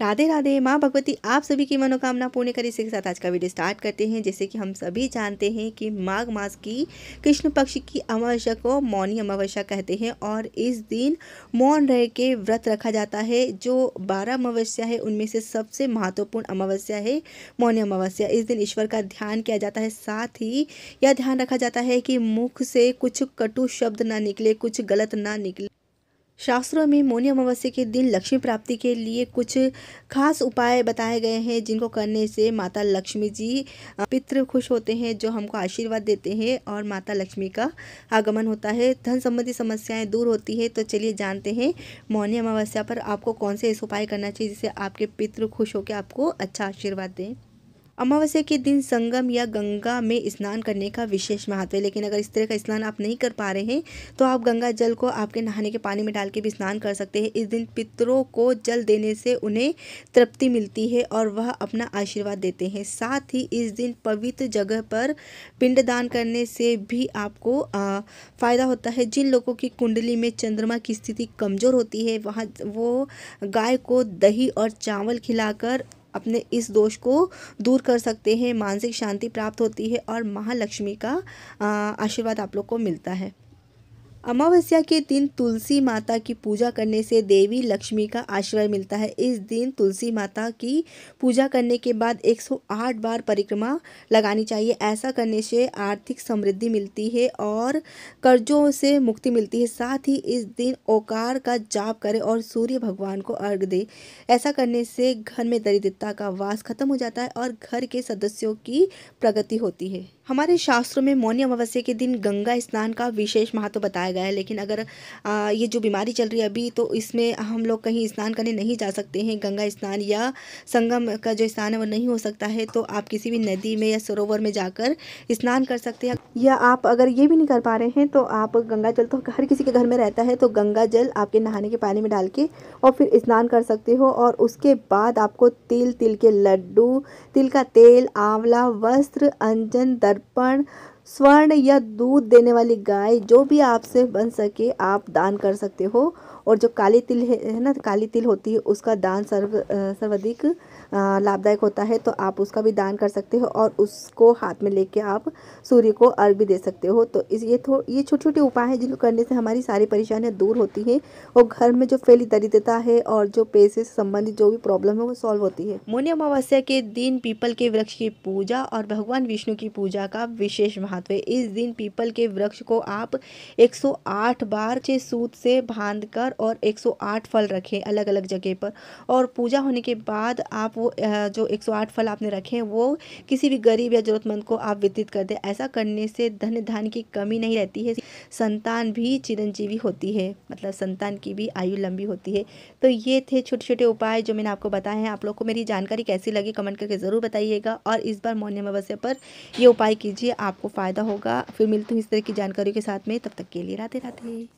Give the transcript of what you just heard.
राधे राधे माँ भगवती आप सभी की मनोकामना पूर्ण कर इसी के साथ आज का वीडियो स्टार्ट करते हैं जैसे कि हम सभी जानते हैं कि माघ मास की कृष्ण पक्ष की अमावस्या को मौनी अमावस्या कहते हैं और इस दिन मौन रह के व्रत रखा जाता है जो बारह अमावस्या है उनमें से सबसे महत्वपूर्ण अमावस्या है मौनी अमावस्या इस दिन ईश्वर का ध्यान किया जाता है साथ ही यह ध्यान रखा जाता है कि मुख से कुछ कटु शब्द ना निकले कुछ गलत ना निकले शास्त्रों में मौनी अमावस्या के दिन लक्ष्मी प्राप्ति के लिए कुछ खास उपाय बताए गए हैं जिनको करने से माता लक्ष्मी जी पितृ खुश होते हैं जो हमको आशीर्वाद देते हैं और माता लक्ष्मी का आगमन होता है धन संबंधी समस्याएं दूर होती है तो चलिए जानते हैं मौनी अमावस्या पर आपको कौन से ऐसे उपाय करना चाहिए जिससे आपके पितृ खुश होकर आपको अच्छा आशीर्वाद दें अमावस्या के दिन संगम या गंगा में स्नान करने का विशेष महत्व है लेकिन अगर इस तरह का स्नान आप नहीं कर पा रहे हैं तो आप गंगा जल को आपके नहाने के पानी में डाल के भी स्नान कर सकते हैं इस दिन पितरों को जल देने से उन्हें तृप्ति मिलती है और वह अपना आशीर्वाद देते हैं साथ ही इस दिन पवित्र जगह पर पिंडदान करने से भी आपको फ़ायदा होता है जिन लोगों की कुंडली में चंद्रमा की स्थिति कमज़ोर होती है वहाँ वो गाय को दही और चावल खिलाकर अपने इस दोष को दूर कर सकते हैं मानसिक शांति प्राप्त होती है और महालक्ष्मी का आशीर्वाद आप लोग को मिलता है अमावस्या के दिन तुलसी माता की पूजा करने से देवी लक्ष्मी का आश्रय मिलता है इस दिन तुलसी माता की पूजा करने के बाद 108 बार परिक्रमा लगानी चाहिए ऐसा करने से आर्थिक समृद्धि मिलती है और कर्जों से मुक्ति मिलती है साथ ही इस दिन ओकार का जाप करें और सूर्य भगवान को अर्घ दे ऐसा करने से घर में दरिद्रता का वास खत्म हो जाता है और घर के सदस्यों की प्रगति होती है हमारे शास्त्रों में मौनी अमावस्या के दिन गंगा स्नान का विशेष महत्व बताया गया है लेकिन अगर आ, ये जो बीमारी चल रही है अभी तो इसमें हम लोग कहीं स्नान करने नहीं जा सकते हैं गंगा स्नान या संगम का जो स्नान है वो नहीं हो सकता है तो आप किसी भी नदी में या सरोवर में जाकर स्नान कर सकते हैं या आप अगर ये भी नहीं कर पा रहे हैं तो आप गंगा जल तो हर किसी के घर में रहता है तो गंगा जल आपके नहाने के पानी में डाल के और फिर स्नान कर सकते हो और उसके बाद आपको तिल तिल के लड्डू तिल का तेल आंवला वस्त्र अंजन दर्पण स्वर्ण या दूध देने वाली गाय जो भी आपसे बन सके आप दान कर सकते हो और जो काली तिल है ना काली तिल होती है उसका दान सर्व सर्वाधिक लाभदायक होता है तो आप उसका भी दान कर सकते हो और उसको हाथ में लेके आप सूर्य को अर्घ भी दे सकते हो तो इस ये थो ये छोटे छोटे उपाय हैं जिनको करने से हमारी सारी परेशानियाँ दूर होती हैं और घर में जो फैली दरिद्रता है और जो पैसे से संबंधित जो भी प्रॉब्लम है वो सॉल्व होती है मौनी अमावस्या के दिन पीपल के वृक्ष की पूजा और भगवान विष्णु की पूजा का विशेष महत्व महत्व है इस दिन पीपल के वृक्ष को आप 108 बार चे सूत से बांधकर और 108 फल रखें अलग अलग जगह पर और पूजा होने के बाद आप वो जो 108 फल आपने रखे हैं वो किसी भी गरीब या ज़रूरतमंद को आप वितरित कर दें ऐसा करने से धन धान की कमी नहीं रहती है संतान भी चिरंजीवी होती है मतलब संतान की भी आयु लंबी होती है तो ये थे छोटे छोटे उपाय जो मैंने आपको बताए हैं आप लोग को मेरी जानकारी कैसी लगी कमेंट करके ज़रूर बताइएगा और इस बार मौन अमावस्या पर ये उपाय कीजिए आपको फ़ायदा होगा फिर मिलती हूँ इस तरह की जानकारी के साथ में तब तक के लिए राधे राधे